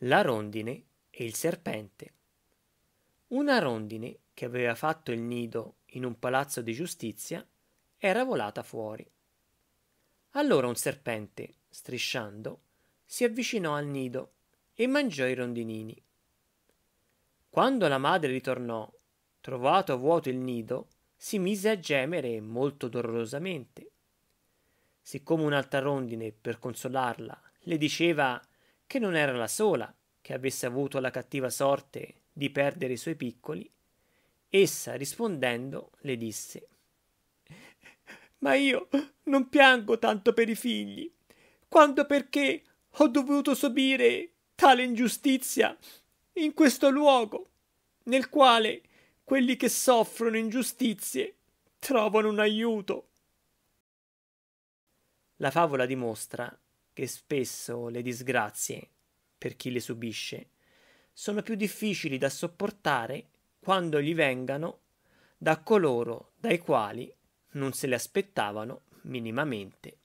La rondine e il serpente. Una rondine che aveva fatto il nido in un palazzo di giustizia era volata fuori. Allora un serpente, strisciando, si avvicinò al nido e mangiò i rondinini. Quando la madre ritornò, trovato vuoto il nido, si mise a gemere molto dolorosamente. Siccome un'altra rondine, per consolarla, le diceva che non era la sola che avesse avuto la cattiva sorte di perdere i suoi piccoli, essa rispondendo le disse Ma io non piango tanto per i figli, quanto perché ho dovuto subire tale ingiustizia in questo luogo, nel quale quelli che soffrono ingiustizie trovano un aiuto. La favola dimostra che spesso le disgrazie, per chi le subisce, sono più difficili da sopportare quando gli vengano da coloro dai quali non se le aspettavano minimamente.